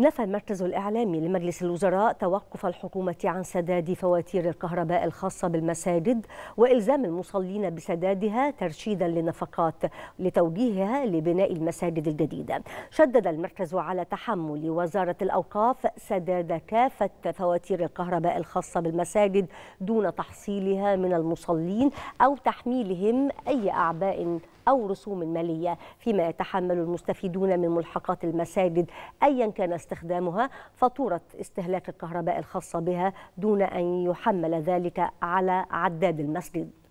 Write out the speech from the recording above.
نفى المركز الإعلامي لمجلس الوزراء توقف الحكومة عن سداد فواتير الكهرباء الخاصة بالمساجد وإلزام المصلين بسدادها ترشيدا لنفقات لتوجيهها لبناء المساجد الجديدة شدد المركز على تحمل وزارة الأوقاف سداد كافة فواتير الكهرباء الخاصة بالمساجد دون تحصيلها من المصلين أو تحميلهم أي أعباء أو رسوم مالية فيما يتحمل المستفيدون من ملحقات المساجد أيا كان استخدامها فاتورة استهلاك الكهرباء الخاصة بها دون أن يحمل ذلك على عداد المسجد